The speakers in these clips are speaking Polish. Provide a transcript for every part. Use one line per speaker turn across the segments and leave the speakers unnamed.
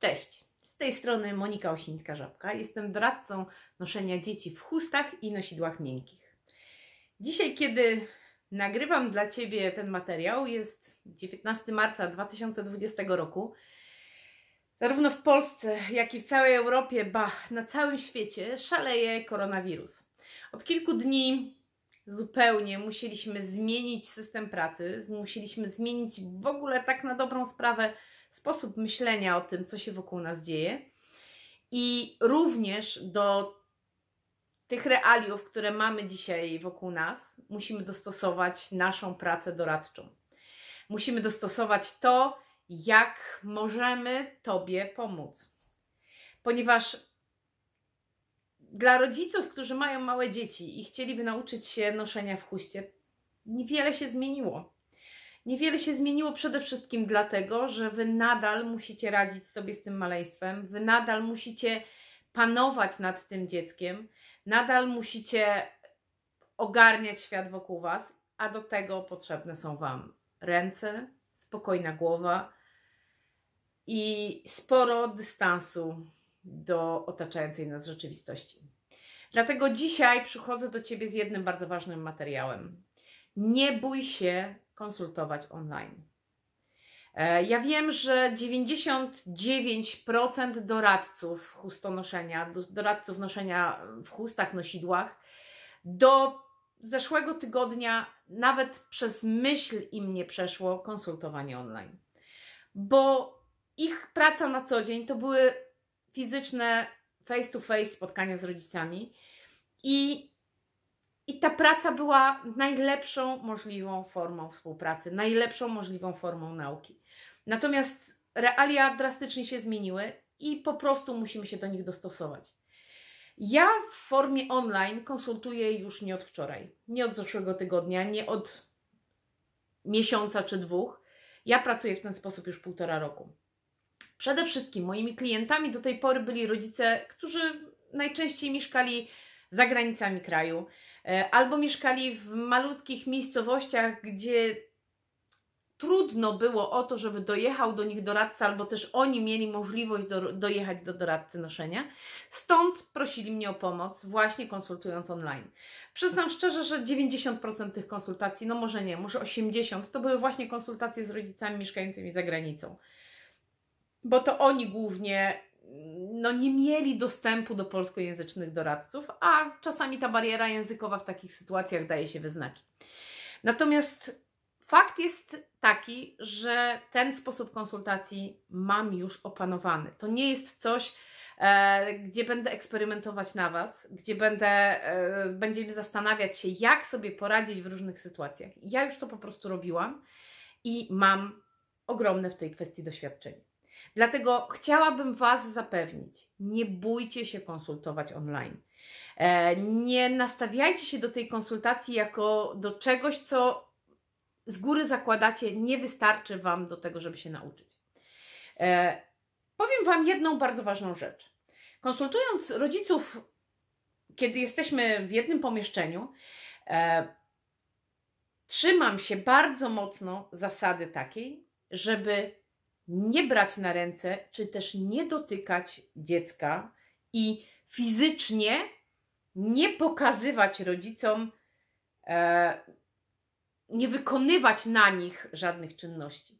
Cześć, z tej strony Monika Osińska-Żabka. Jestem doradcą noszenia dzieci w chustach i nosidłach miękkich. Dzisiaj, kiedy nagrywam dla Ciebie ten materiał, jest 19 marca 2020 roku. Zarówno w Polsce, jak i w całej Europie, ba, na całym świecie szaleje koronawirus. Od kilku dni zupełnie musieliśmy zmienić system pracy, musieliśmy zmienić w ogóle tak na dobrą sprawę sposób myślenia o tym, co się wokół nas dzieje i również do tych realiów, które mamy dzisiaj wokół nas, musimy dostosować naszą pracę doradczą. Musimy dostosować to, jak możemy Tobie pomóc. Ponieważ dla rodziców, którzy mają małe dzieci i chcieliby nauczyć się noszenia w chuście, niewiele się zmieniło. Niewiele się zmieniło przede wszystkim dlatego, że Wy nadal musicie radzić sobie z tym maleństwem, Wy nadal musicie panować nad tym dzieckiem, nadal musicie ogarniać świat wokół Was, a do tego potrzebne są Wam ręce, spokojna głowa i sporo dystansu do otaczającej nas rzeczywistości. Dlatego dzisiaj przychodzę do Ciebie z jednym bardzo ważnym materiałem. Nie bój się konsultować online. E, ja wiem, że 99% doradców chustonoszenia, doradców noszenia w chustach, nosidłach, do zeszłego tygodnia nawet przez myśl im nie przeszło konsultowanie online, bo ich praca na co dzień to były fizyczne face to face spotkania z rodzicami i i ta praca była najlepszą możliwą formą współpracy, najlepszą możliwą formą nauki. Natomiast realia drastycznie się zmieniły i po prostu musimy się do nich dostosować. Ja w formie online konsultuję już nie od wczoraj, nie od zeszłego tygodnia, nie od miesiąca czy dwóch. Ja pracuję w ten sposób już półtora roku. Przede wszystkim moimi klientami do tej pory byli rodzice, którzy najczęściej mieszkali za granicami kraju, e, albo mieszkali w malutkich miejscowościach, gdzie trudno było o to, żeby dojechał do nich doradca, albo też oni mieli możliwość do, dojechać do doradcy noszenia. Stąd prosili mnie o pomoc, właśnie konsultując online. Przyznam szczerze, że 90% tych konsultacji, no może nie, może 80%, to były właśnie konsultacje z rodzicami mieszkającymi za granicą. Bo to oni głównie no, nie mieli dostępu do polskojęzycznych doradców, a czasami ta bariera językowa w takich sytuacjach daje się wyznaki. Natomiast fakt jest taki, że ten sposób konsultacji mam już opanowany. To nie jest coś, e, gdzie będę eksperymentować na Was, gdzie będę, e, będziemy zastanawiać się, jak sobie poradzić w różnych sytuacjach. Ja już to po prostu robiłam i mam ogromne w tej kwestii doświadczenie. Dlatego chciałabym Was zapewnić, nie bójcie się konsultować online. E, nie nastawiajcie się do tej konsultacji jako do czegoś, co z góry zakładacie, nie wystarczy Wam do tego, żeby się nauczyć. E, powiem Wam jedną bardzo ważną rzecz. Konsultując rodziców, kiedy jesteśmy w jednym pomieszczeniu, e, trzymam się bardzo mocno zasady takiej, żeby nie brać na ręce, czy też nie dotykać dziecka i fizycznie nie pokazywać rodzicom, e, nie wykonywać na nich żadnych czynności.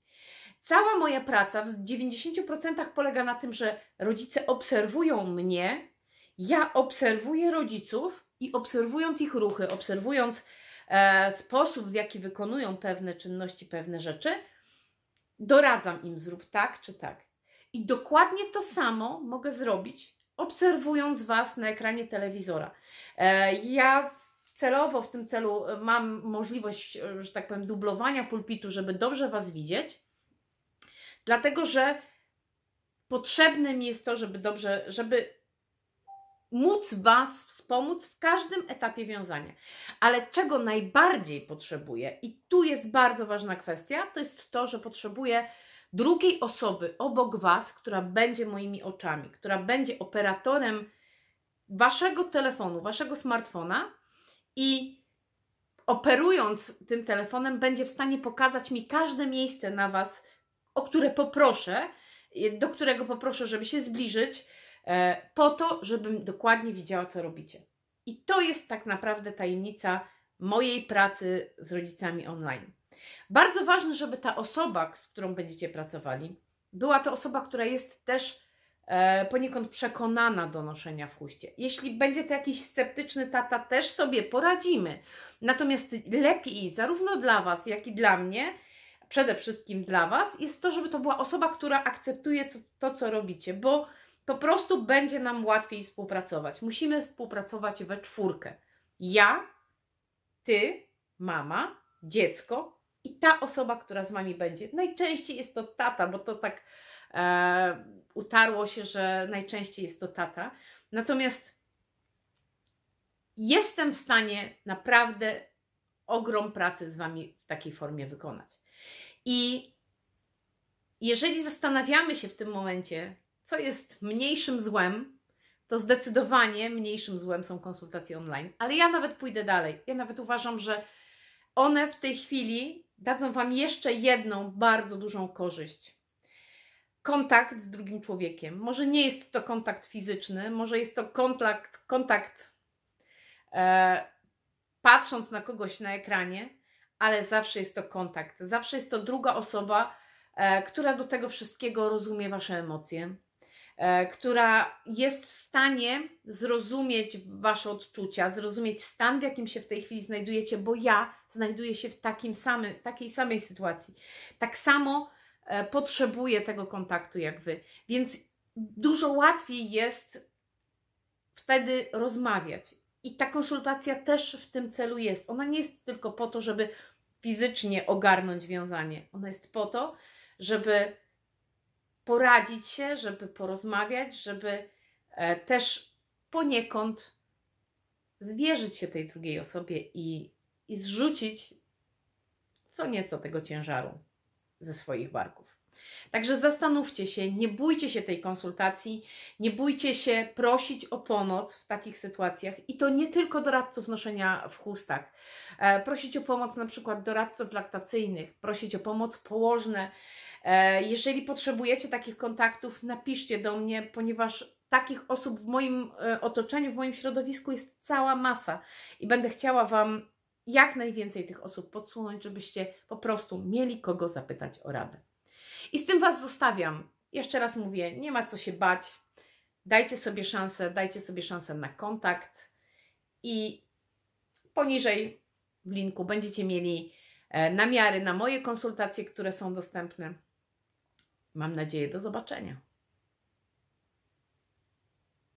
Cała moja praca w 90% polega na tym, że rodzice obserwują mnie, ja obserwuję rodziców i obserwując ich ruchy, obserwując e, sposób, w jaki wykonują pewne czynności, pewne rzeczy, doradzam im, zrób tak czy tak. I dokładnie to samo mogę zrobić, obserwując Was na ekranie telewizora. E, ja celowo w tym celu e, mam możliwość, e, że tak powiem, dublowania pulpitu, żeby dobrze Was widzieć, dlatego że potrzebne mi jest to, żeby dobrze, żeby móc Was wspomóc w każdym etapie wiązania. Ale czego najbardziej potrzebuję, i tu jest bardzo ważna kwestia, to jest to, że potrzebuję drugiej osoby obok Was, która będzie moimi oczami, która będzie operatorem Waszego telefonu, Waszego smartfona i operując tym telefonem, będzie w stanie pokazać mi każde miejsce na Was, o które poproszę, do którego poproszę, żeby się zbliżyć, E, po to, żebym dokładnie widziała, co robicie. I to jest tak naprawdę tajemnica mojej pracy z rodzicami online. Bardzo ważne, żeby ta osoba, z którą będziecie pracowali, była to osoba, która jest też e, poniekąd przekonana do noszenia w huście. Jeśli będzie to jakiś sceptyczny tata, też sobie poradzimy. Natomiast lepiej zarówno dla Was, jak i dla mnie, przede wszystkim dla Was, jest to, żeby to była osoba, która akceptuje to co robicie, bo po prostu będzie nam łatwiej współpracować. Musimy współpracować we czwórkę. Ja, ty, mama, dziecko i ta osoba, która z wami będzie. Najczęściej jest to tata, bo to tak e, utarło się, że najczęściej jest to tata. Natomiast jestem w stanie naprawdę ogrom pracy z wami w takiej formie wykonać. I jeżeli zastanawiamy się w tym momencie, co jest mniejszym złem, to zdecydowanie mniejszym złem są konsultacje online. Ale ja nawet pójdę dalej. Ja nawet uważam, że one w tej chwili dadzą Wam jeszcze jedną bardzo dużą korzyść. Kontakt z drugim człowiekiem. Może nie jest to kontakt fizyczny, może jest to kontakt, kontakt e, patrząc na kogoś na ekranie, ale zawsze jest to kontakt. Zawsze jest to druga osoba, e, która do tego wszystkiego rozumie Wasze emocje, E, która jest w stanie zrozumieć Wasze odczucia, zrozumieć stan, w jakim się w tej chwili znajdujecie, bo ja znajduję się w, takim samym, w takiej samej sytuacji. Tak samo e, potrzebuję tego kontaktu jak Wy. Więc dużo łatwiej jest wtedy rozmawiać. I ta konsultacja też w tym celu jest. Ona nie jest tylko po to, żeby fizycznie ogarnąć wiązanie. Ona jest po to, żeby poradzić się, żeby porozmawiać, żeby e, też poniekąd zwierzyć się tej drugiej osobie i, i zrzucić co nieco tego ciężaru ze swoich barków. Także zastanówcie się, nie bójcie się tej konsultacji, nie bójcie się prosić o pomoc w takich sytuacjach i to nie tylko doradców noszenia w chustach. E, prosić o pomoc na przykład doradców laktacyjnych, prosić o pomoc położne, E, jeżeli potrzebujecie takich kontaktów, napiszcie do mnie, ponieważ takich osób w moim e, otoczeniu, w moim środowisku jest cała masa i będę chciała Wam jak najwięcej tych osób podsunąć, żebyście po prostu mieli kogo zapytać o radę. I z tym Was zostawiam. Jeszcze raz mówię, nie ma co się bać. Dajcie sobie szansę, dajcie sobie szansę na kontakt i poniżej w linku będziecie mieli e, namiary na moje konsultacje, które są dostępne. Mam nadzieję, do zobaczenia.